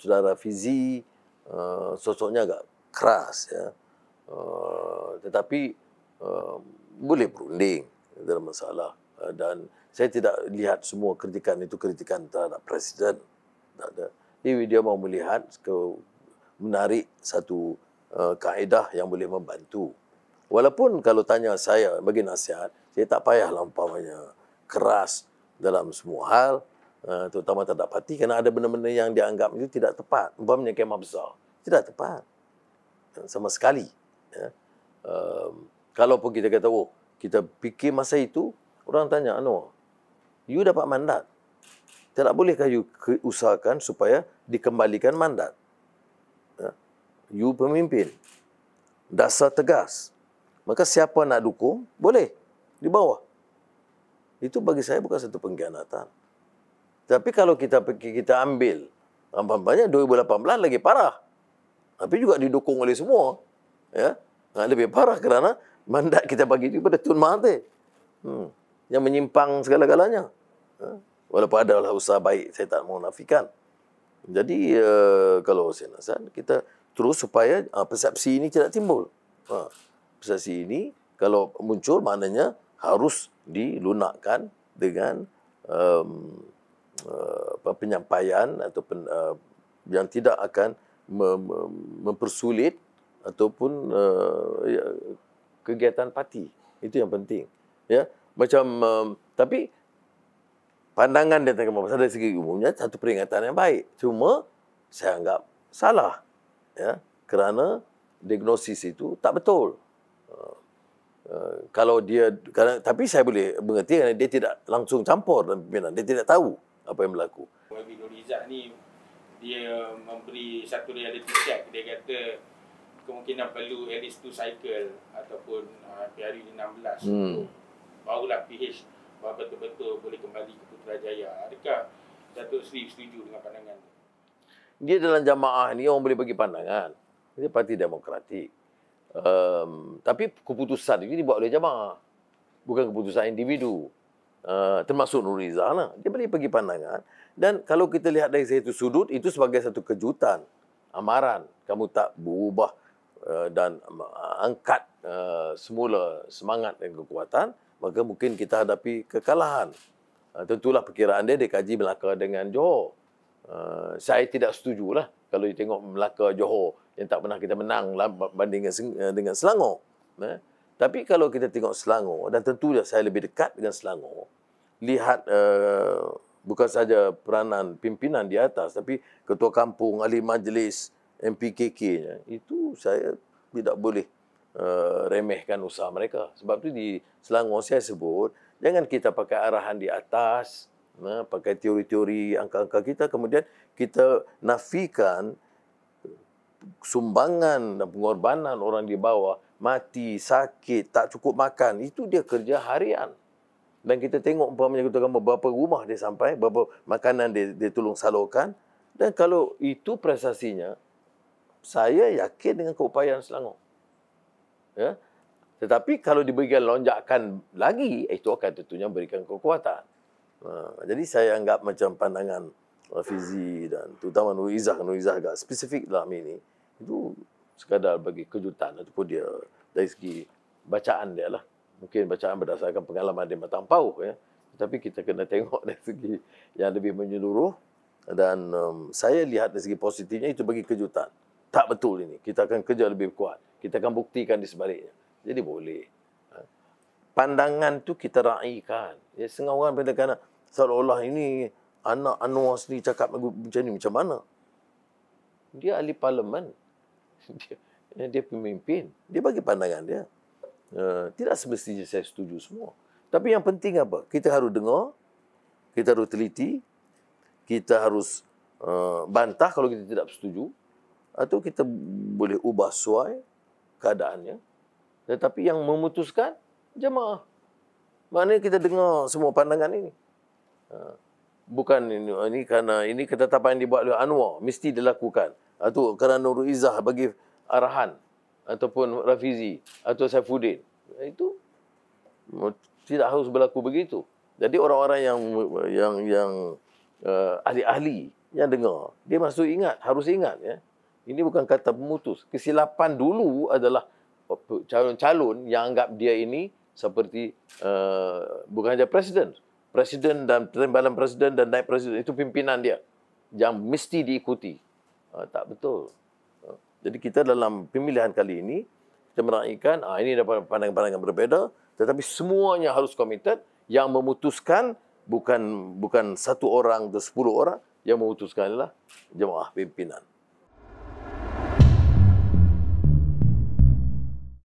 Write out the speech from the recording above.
saudara Fizi uh, sosoknya agak keras ya. Uh, tetapi uh, boleh berunding dalam masalah uh, dan saya tidak lihat semua kritikan itu kritikan terhadap presiden. Tak ada. Jadi dia mau melihat ke menarik satu uh, kaedah yang boleh membantu. Walaupun kalau tanya saya bagi nasihat, saya tak payah lampau keras dalam semua hal. Eh, terutama tak dapat kerana ada benda-benda yang dianggap itu tidak tepat umpamanya kemah besar tidak tepat eh, sama sekali ya. Um, kalau pun kita kata oh kita fikir masa itu orang tanya Anwar you dapat mandat tidak bolehkah you usahakan supaya dikembalikan mandat ya. you pemimpin dasar tegas maka siapa nak dukung boleh di bawah itu bagi saya bukan satu pengkhianatan. Tapi kalau kita kita ambil rampampannya 2018 lagi parah. Tapi juga didukung oleh semua. Ya. Nah, lebih parah kerana mandat kita bagi itu pada Tun Mahathir. Hmm. Yang menyimpang segala-galanya. Ya. Walaupun adalah usaha baik, saya tak mau nafikan. Jadi uh, kalau saya nasihat, kita terus supaya uh, persepsi ini tidak timbul. Ha. Persepsi ini kalau muncul maknanya harus dilunakkan dengan um, uh, penyampaian ataupun uh, yang tidak akan mem- mempersulit ataupun uh, kegiatan parti. Itu yang penting. Ya, macam um, tapi pandangan dia tentang pasal dari segi umumnya satu peringatan yang baik. Cuma saya anggap salah. Ya, kerana diagnosis itu tak betul. Uh, kalau dia kerana, tapi saya boleh mengerti kerana dia tidak langsung campur dan pimpinan dia tidak tahu apa yang berlaku. Wabi Nurizat ni dia memberi satu reality check. Dia kata kemungkinan perlu at least two cycle ataupun ah, hari uh, 16 hmm. tu barulah PH betul-betul boleh kembali ke Putrajaya. Adakah Datuk Sri setuju dengan pandangan tu? Dia dalam jamaah ni orang boleh bagi pandangan. Dia parti demokratik. Um, tapi keputusan ini dibuat oleh jamaah. Bukan keputusan individu. Eh, termasuk Nur Rizal lah. Dia boleh pergi pandangan. Dan kalau kita lihat dari satu sudut, itu sebagai satu kejutan. Amaran. Kamu tak berubah uh, dan eh, angkat uh, semula semangat dan kekuatan. Maka mungkin kita hadapi kekalahan. Uh, tentulah perkiraan dia, dia kaji Melaka dengan Johor. Uh, saya tidak setuju lah kalau dia tengok Melaka Johor yang tak pernah kita menang lah, banding dengan, Selangor. Uh, tapi kalau kita tengok Selangor dan tentu saya lebih dekat dengan Selangor, lihat uh, bukan saja peranan pimpinan di atas tapi ketua kampung, ahli majlis, MPKK-nya, itu saya tidak boleh uh, remehkan usaha mereka. Sebab tu di Selangor saya sebut, jangan kita pakai arahan di atas, nah, pakai teori-teori angka-angka kita kemudian kita nafikan sumbangan dan pengorbanan orang di bawah mati, sakit, tak cukup makan, itu dia kerja harian. Dan kita tengok umpamanya kita gambar berapa rumah dia sampai, berapa makanan dia, dia tolong salurkan. Dan kalau itu prestasinya, saya yakin dengan keupayaan Selangor. Ya? Tetapi kalau diberikan lonjakan lagi, eh, itu akan tentunya berikan kekuatan. Ha, jadi saya anggap macam pandangan uh, Fizi dan terutama Nur Izzah. Nur Izzah agak spesifik dalam ini itu sekadar bagi kejutan ataupun dia dari segi bacaan dia lah. Mungkin bacaan berdasarkan pengalaman dia matang pauh ya. Tapi kita kena tengok dari segi yang lebih menyeluruh dan um, saya lihat dari segi positifnya itu bagi kejutan. Tak betul ini. Kita akan kerja lebih kuat. Kita akan buktikan di sebaliknya. Jadi boleh. Ha. Pandangan tu kita raihkan. Ya, setengah orang pada kena seolah-olah ini anak Anwar sendiri cakap macam ni macam mana? Dia ahli parlemen. dia, eh, dia pemimpin. Dia bagi pandangan dia. Uh, tidak semestinya saya setuju semua. Tapi yang penting apa? Kita harus dengar, kita harus teliti, kita harus uh, bantah kalau kita tidak setuju. Atau kita boleh ubah suai keadaannya. Tetapi yang memutuskan, jemaah. Maknanya kita dengar semua pandangan ini. Uh, bukan ini, oh, ini kerana ini ketetapan yang dibuat oleh Anwar mesti dilakukan atau ah, kerana Nurul Izzah bagi arahan ataupun Rafizi atau Saifuddin ah, itu oh, tidak harus berlaku begitu jadi orang-orang yang yang yang uh, ahli-ahli yang dengar dia mesti ingat harus ingat ya ini bukan kata pemutus kesilapan dulu adalah calon-calon yang anggap dia ini seperti uh, bukan saja presiden presiden dan timbalan presiden dan naik presiden itu pimpinan dia yang mesti diikuti. Uh, tak betul. Uh, jadi kita dalam pemilihan kali ini kita meraihkan ah ini ada pandangan-pandangan berbeza tetapi semuanya harus komited yang memutuskan bukan bukan satu orang atau sepuluh orang yang memutuskan adalah jemaah pimpinan.